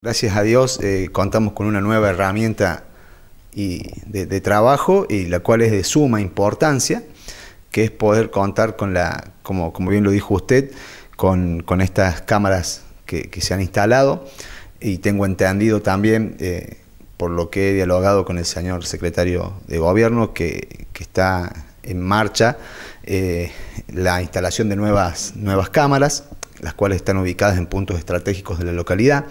Gracias a Dios eh, contamos con una nueva herramienta de, trabajo y la cual es de suma importancia, que es poder contar con la, como, como bien lo dijo usted, con, estas cámaras que, se han instalado y tengo entendido también, eh, por lo que he dialogado con el señor secretario de gobierno, que, está en marcha eh, la instalación de nuevas, nuevas cámaras, las cuales están ubicadas en puntos estratégicos de la localidad.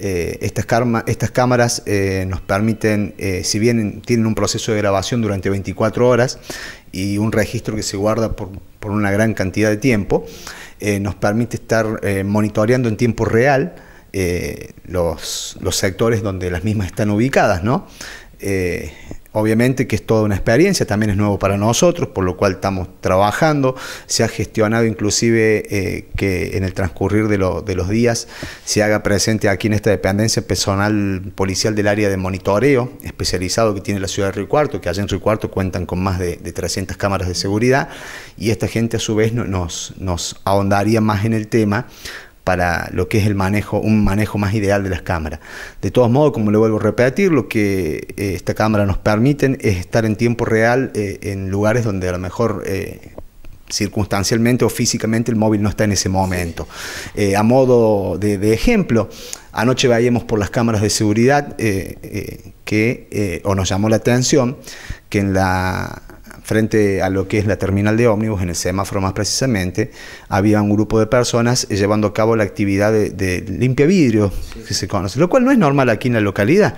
Eh, estas, estas, cámaras eh, nos permiten, eh, si bien tienen un proceso de grabación durante 24 horas y un registro que se guarda por, una gran cantidad de tiempo, nos permite estar monitoreando en tiempo real los, los, sectores donde las mismas están ubicadas, ¿no? Obviamente que es toda una experiencia, también es nuevo para nosotros, por lo cual estamos trabajando. Se ha gestionado inclusive eh, que en el transcurrir de, los días se haga presente aquí en esta dependencia personal policial del área de monitoreo especializado que tiene la ciudad de Río Cuarto, que allá en Río Cuarto cuentan con más de, 300 cámaras de seguridad y esta gente a su vez nos, nos ahondaría más en el tema para lo que es el manejo, un manejo más ideal de las cámaras. De todos modos, como le vuelvo a repetir, lo que eh, esta cámara nos permite es estar en tiempo real eh, en lugares donde a lo mejor eh, circunstancialmente o físicamente el móvil no está en ese momento. a modo de, ejemplo, anoche vayamos por las cámaras de seguridad que, o nos llamó la atención que en la frente a lo que es la terminal de ómnibus, en el semáforo más precisamente, había un grupo de personas llevando a cabo la actividad de, de limpia vidrio, que se conoce, lo cual no es normal aquí en la localidad.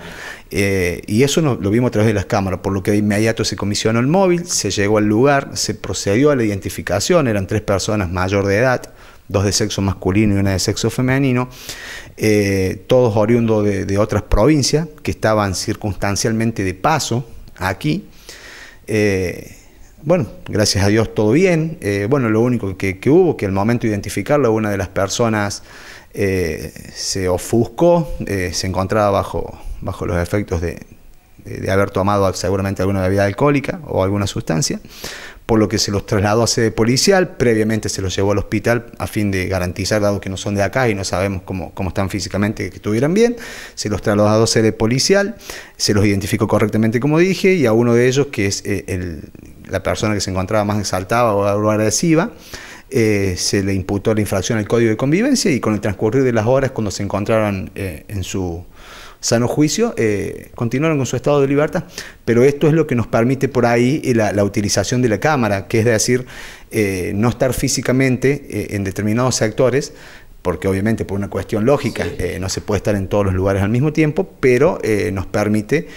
Eh, y eso lo vimos a través de las cámaras, por lo que de inmediato se comisionó el móvil, se llegó al lugar, se procedió a la identificación, eran tres personas mayor de edad, dos de sexo masculino y una de sexo femenino, eh, todos oriundos de, de otras provincias que estaban circunstancialmente de paso aquí eh, bueno, gracias a Dios todo bien. Eh, bueno, lo único que, hubo, que al momento de identificarlo, una de las personas eh, se ofuscó, se encontraba bajo, bajo los efectos de haber tomado seguramente alguna bebida alcohólica o alguna sustancia por lo que se los trasladó a sede policial, previamente se los llevó al hospital a fin de garantizar, dado que no son de acá y no sabemos cómo, están físicamente, que estuvieran bien, se los trasladó a sede policial, se los identificó correctamente como dije, y a uno de ellos, que es eh, la persona que se encontraba más exaltada o agresiva, eh, se le imputó la infracción al Código de Convivencia y con el transcurrir de las horas, cuando se encontraron eh, en su sano juicio, eh, continuaron con su estado de libertad. Pero esto es lo que nos permite por ahí eh, la, utilización de la cámara, que es decir, eh, no estar físicamente en determinados sectores, porque obviamente por una cuestión lógica no se puede estar en todos los lugares al mismo tiempo, pero nos permite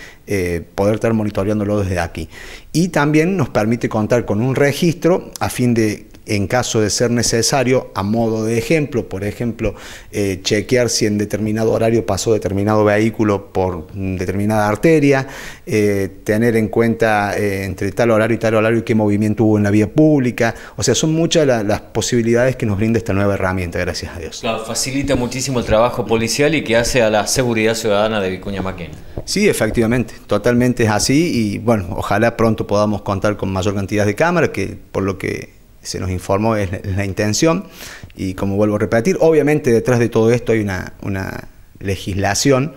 poder estar monitoreándolo desde aquí. Y también nos permite contar con un registro a fin de en caso de ser necesario, a modo de ejemplo, por ejemplo, eh, chequear si en determinado horario pasó determinado vehículo por determinada arteria, eh, tener en cuenta eh, entre tal horario y tal horario qué movimiento hubo en la vía pública. O sea, son muchas las posibilidades que nos brinda esta nueva herramienta, gracias a Dios. Claro, facilita muchísimo el trabajo policial y que hace a la seguridad ciudadana de Vicuña Maquena. Sí, efectivamente, totalmente es así y bueno, ojalá pronto podamos contar con mayor cantidad de cámaras, que por lo que se nos informó es la, intención. Y como vuelvo a repetir, obviamente detrás de todo esto hay una, legislación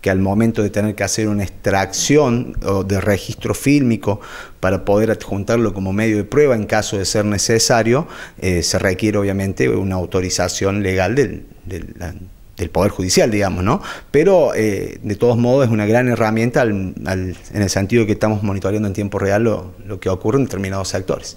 que al momento de tener que hacer una extracción de registro fílmico para poder adjuntarlo como medio de prueba en caso de ser necesario, eh, se requiere obviamente una autorización legal del, Poder Judicial, digamos, ¿no? Pero eh, de todos modos es una gran herramienta en el sentido que estamos monitoreando en tiempo real lo, lo que ocurre en determinados sectores.